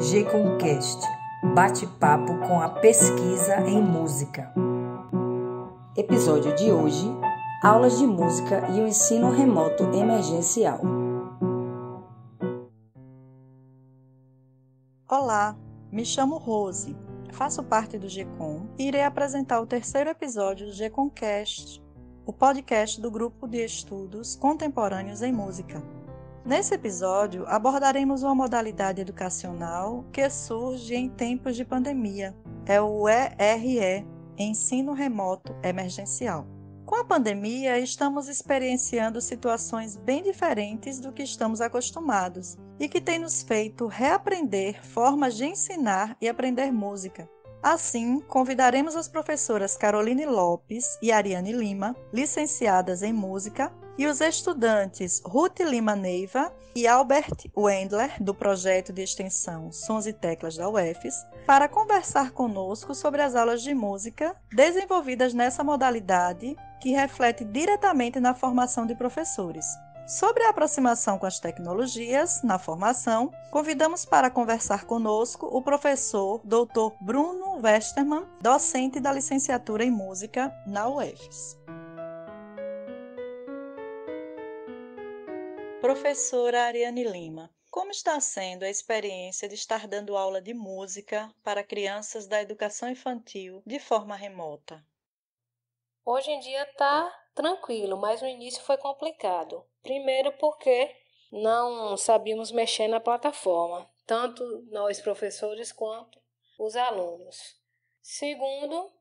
Gconcast Bate-papo com a pesquisa em música. Episódio de hoje: Aulas de música e o ensino remoto emergencial. Olá, me chamo Rose, faço parte do GCOM e irei apresentar o terceiro episódio do GCOMcast, o podcast do grupo de estudos contemporâneos em música. Nesse episódio, abordaremos uma modalidade educacional que surge em tempos de pandemia. É o ERE, Ensino Remoto Emergencial. Com a pandemia, estamos experienciando situações bem diferentes do que estamos acostumados e que tem nos feito reaprender formas de ensinar e aprender música. Assim, convidaremos as professoras Caroline Lopes e Ariane Lima, licenciadas em música, e os estudantes Ruth Lima Neiva e Albert Wendler, do projeto de extensão Sons e Teclas da UFES, para conversar conosco sobre as aulas de música desenvolvidas nessa modalidade que reflete diretamente na formação de professores. Sobre a aproximação com as tecnologias na formação, convidamos para conversar conosco o professor Dr. Bruno Westermann, docente da licenciatura em música na UFES. professora Ariane Lima. Como está sendo a experiência de estar dando aula de música para crianças da educação infantil de forma remota? Hoje em dia está tranquilo, mas no início foi complicado. Primeiro porque não sabíamos mexer na plataforma, tanto nós professores quanto os alunos. Segundo,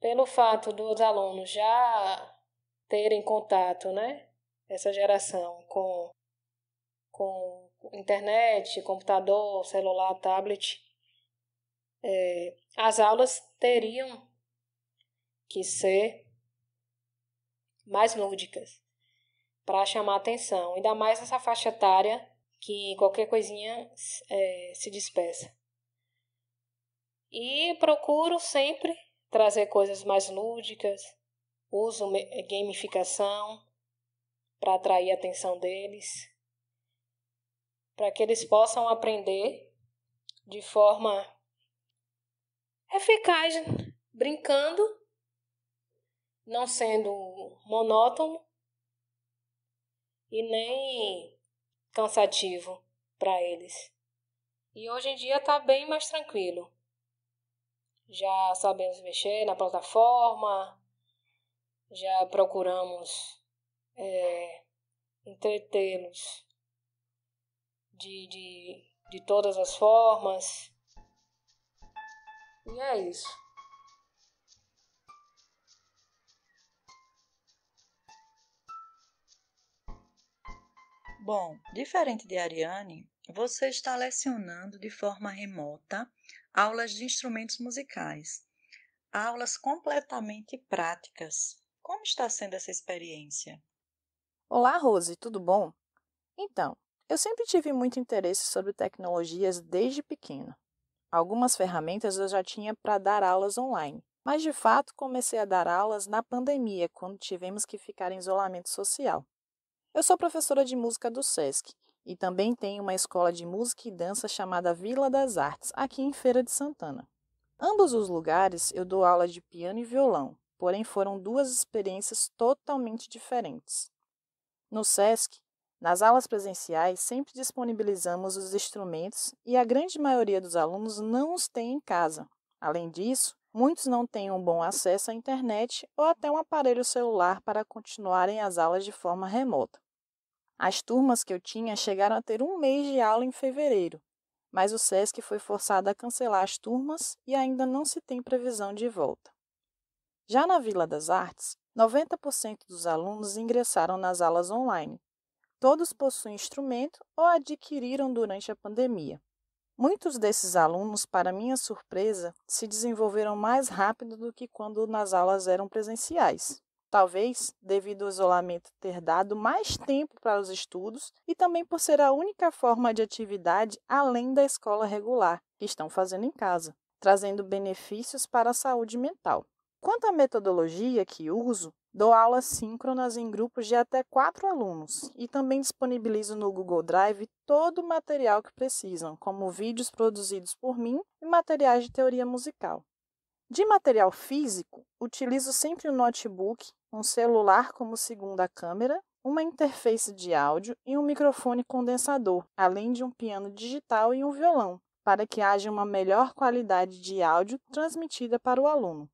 pelo fato dos alunos já terem contato, né, essa geração com com internet, computador, celular, tablet, é, as aulas teriam que ser mais lúdicas para chamar atenção, ainda mais nessa faixa etária que qualquer coisinha é, se dispersa. E procuro sempre trazer coisas mais lúdicas, uso gamificação para atrair a atenção deles para que eles possam aprender de forma eficaz, brincando, não sendo monótono e nem cansativo para eles. E hoje em dia está bem mais tranquilo. Já sabemos mexer na plataforma, já procuramos é, entretê-los de, de, de todas as formas. E é isso. Bom, diferente de Ariane, você está lecionando de forma remota aulas de instrumentos musicais, aulas completamente práticas. Como está sendo essa experiência? Olá, Rose, tudo bom? Então, eu sempre tive muito interesse sobre tecnologias desde pequeno. Algumas ferramentas eu já tinha para dar aulas online, mas de fato comecei a dar aulas na pandemia, quando tivemos que ficar em isolamento social. Eu sou professora de música do SESC e também tenho uma escola de música e dança chamada Vila das Artes, aqui em Feira de Santana. Ambos os lugares eu dou aula de piano e violão, porém foram duas experiências totalmente diferentes. No SESC, nas aulas presenciais, sempre disponibilizamos os instrumentos e a grande maioria dos alunos não os tem em casa. Além disso, muitos não têm um bom acesso à internet ou até um aparelho celular para continuarem as aulas de forma remota. As turmas que eu tinha chegaram a ter um mês de aula em fevereiro, mas o SESC foi forçado a cancelar as turmas e ainda não se tem previsão de volta. Já na Vila das Artes, 90% dos alunos ingressaram nas aulas online, Todos possuem instrumento ou adquiriram durante a pandemia. Muitos desses alunos, para minha surpresa, se desenvolveram mais rápido do que quando nas aulas eram presenciais. Talvez devido ao isolamento ter dado mais tempo para os estudos e também por ser a única forma de atividade além da escola regular que estão fazendo em casa, trazendo benefícios para a saúde mental. Quanto à metodologia que uso, Dou aulas síncronas em grupos de até quatro alunos e também disponibilizo no Google Drive todo o material que precisam, como vídeos produzidos por mim e materiais de teoria musical. De material físico, utilizo sempre um notebook, um celular como segunda câmera, uma interface de áudio e um microfone condensador, além de um piano digital e um violão, para que haja uma melhor qualidade de áudio transmitida para o aluno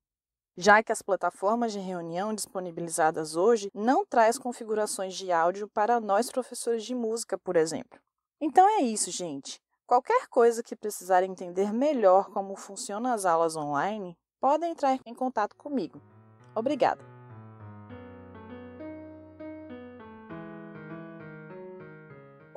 já que as plataformas de reunião disponibilizadas hoje não traz configurações de áudio para nós professores de música, por exemplo. Então é isso, gente. Qualquer coisa que precisar entender melhor como funcionam as aulas online, podem entrar em contato comigo. Obrigada!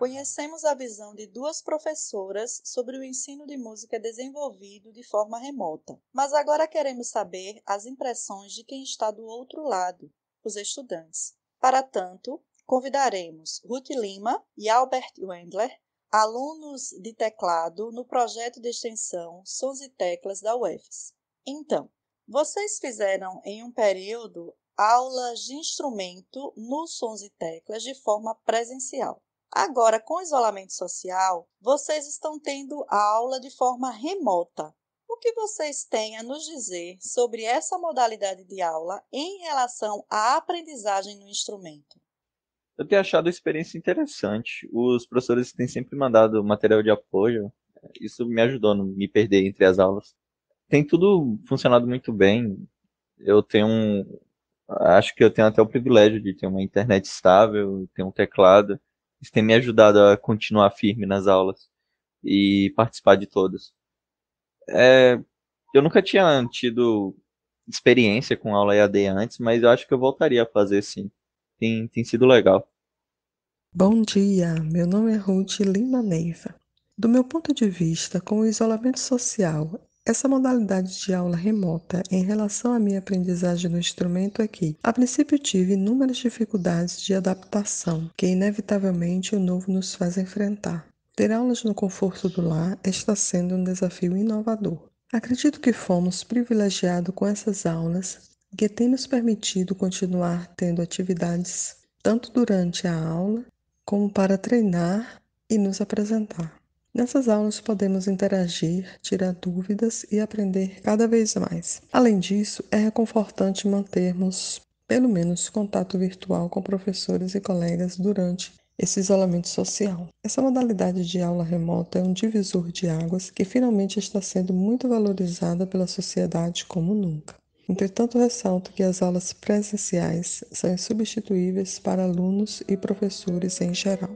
conhecemos a visão de duas professoras sobre o ensino de música desenvolvido de forma remota. Mas agora queremos saber as impressões de quem está do outro lado, os estudantes. Para tanto, convidaremos Ruth Lima e Albert Wendler, alunos de teclado no projeto de extensão Sons e Teclas da UFES. Então, vocês fizeram em um período aulas de instrumento no Sons e Teclas de forma presencial. Agora, com isolamento social, vocês estão tendo a aula de forma remota. O que vocês têm a nos dizer sobre essa modalidade de aula em relação à aprendizagem no instrumento? Eu tenho achado a experiência interessante. Os professores têm sempre mandado material de apoio. Isso me ajudou a não me perder entre as aulas. Tem tudo funcionado muito bem. Eu tenho um... Acho que eu tenho até o privilégio de ter uma internet estável, ter um teclado isso tem me ajudado a continuar firme nas aulas e participar de todas. É, eu nunca tinha tido experiência com aula EAD antes, mas eu acho que eu voltaria a fazer sim. Tem, tem sido legal. Bom dia, meu nome é Ruth Lima Neiva. Do meu ponto de vista, com o isolamento social essa modalidade de aula remota em relação à minha aprendizagem do instrumento é que, a princípio, tive inúmeras dificuldades de adaptação que, inevitavelmente, o novo nos faz enfrentar. Ter aulas no conforto do lar está sendo um desafio inovador. Acredito que fomos privilegiados com essas aulas que têm nos permitido continuar tendo atividades tanto durante a aula como para treinar e nos apresentar. Nessas aulas podemos interagir, tirar dúvidas e aprender cada vez mais. Além disso, é reconfortante mantermos pelo menos contato virtual com professores e colegas durante esse isolamento social. Essa modalidade de aula remota é um divisor de águas que finalmente está sendo muito valorizada pela sociedade como nunca. Entretanto, ressalto que as aulas presenciais são insubstituíveis para alunos e professores em geral.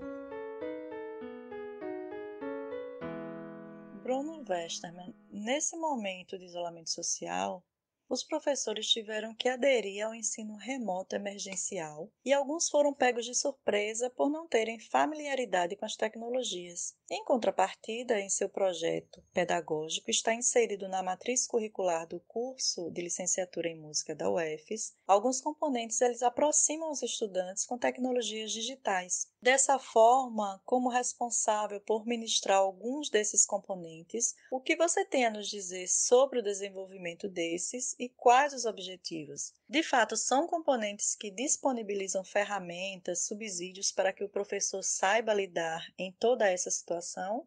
Westermann, né? nesse momento de isolamento social, os professores tiveram que aderir ao ensino remoto emergencial e alguns foram pegos de surpresa por não terem familiaridade com as tecnologias. Em contrapartida, em seu projeto pedagógico está inserido na matriz curricular do curso de licenciatura em música da UFES, alguns componentes eles aproximam os estudantes com tecnologias digitais. Dessa forma, como responsável por ministrar alguns desses componentes, o que você tem a nos dizer sobre o desenvolvimento desses e quais os objetivos. De fato, são componentes que disponibilizam ferramentas, subsídios para que o professor saiba lidar em toda essa situação?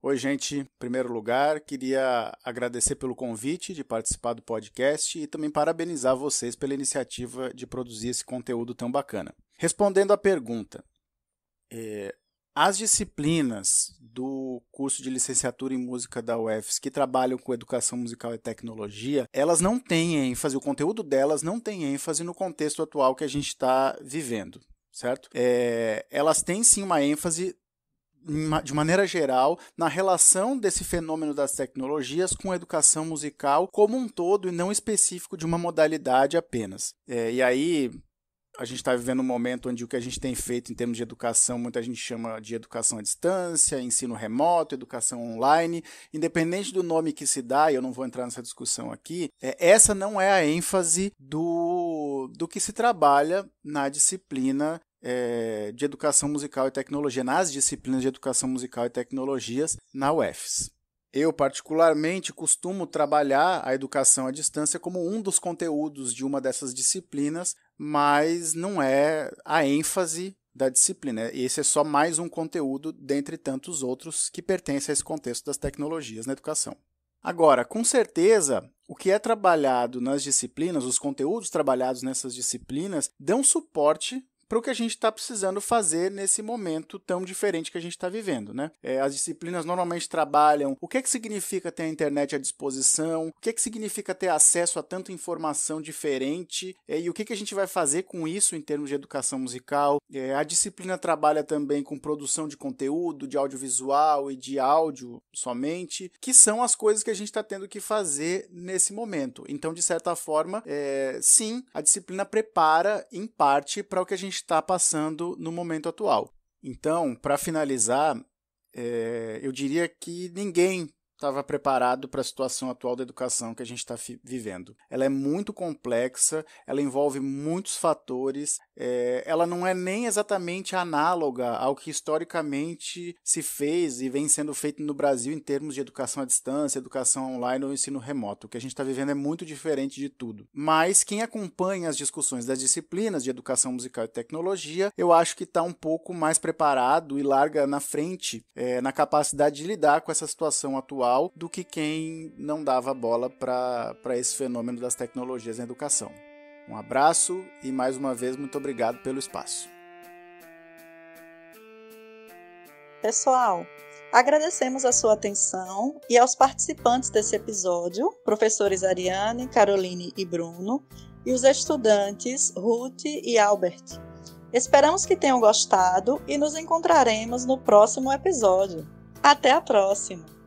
Oi, gente. Em primeiro lugar, queria agradecer pelo convite de participar do podcast e também parabenizar vocês pela iniciativa de produzir esse conteúdo tão bacana. Respondendo à pergunta, é, as disciplinas do curso de licenciatura em música da UFS que trabalham com educação musical e tecnologia, elas não têm ênfase, o conteúdo delas não tem ênfase no contexto atual que a gente está vivendo, certo? É, elas têm sim uma ênfase de maneira geral, na relação desse fenômeno das tecnologias com a educação musical como um todo e não específico de uma modalidade apenas. É, e aí, a gente está vivendo um momento onde o que a gente tem feito em termos de educação, muita gente chama de educação à distância, ensino remoto, educação online, independente do nome que se dá, e eu não vou entrar nessa discussão aqui, é, essa não é a ênfase do, do que se trabalha na disciplina é, de educação musical e tecnologia, nas disciplinas de educação musical e tecnologias na UFS eu, particularmente, costumo trabalhar a educação à distância como um dos conteúdos de uma dessas disciplinas, mas não é a ênfase da disciplina. Esse é só mais um conteúdo dentre tantos outros que pertence a esse contexto das tecnologias na educação. Agora, com certeza, o que é trabalhado nas disciplinas, os conteúdos trabalhados nessas disciplinas, dão suporte para o que a gente está precisando fazer nesse momento tão diferente que a gente está vivendo. Né? É, as disciplinas normalmente trabalham o que, é que significa ter a internet à disposição, o que, é que significa ter acesso a tanta informação diferente é, e o que, que a gente vai fazer com isso em termos de educação musical. É, a disciplina trabalha também com produção de conteúdo, de audiovisual e de áudio somente, que são as coisas que a gente está tendo que fazer nesse momento. Então, de certa forma, é, sim, a disciplina prepara em parte para o que a gente está passando no momento atual. Então, para finalizar, é, eu diria que ninguém estava preparado para a situação atual da educação que a gente está vivendo. Ela é muito complexa, ela envolve muitos fatores, é, ela não é nem exatamente análoga ao que historicamente se fez e vem sendo feito no Brasil em termos de educação à distância, educação online ou ensino remoto. O que a gente está vivendo é muito diferente de tudo. Mas quem acompanha as discussões das disciplinas de educação musical e tecnologia, eu acho que está um pouco mais preparado e larga na frente é, na capacidade de lidar com essa situação atual do que quem não dava bola para esse fenômeno das tecnologias na educação. Um abraço e mais uma vez muito obrigado pelo espaço. Pessoal, agradecemos a sua atenção e aos participantes desse episódio, professores Ariane, Caroline e Bruno, e os estudantes Ruth e Albert. Esperamos que tenham gostado e nos encontraremos no próximo episódio. Até a próxima!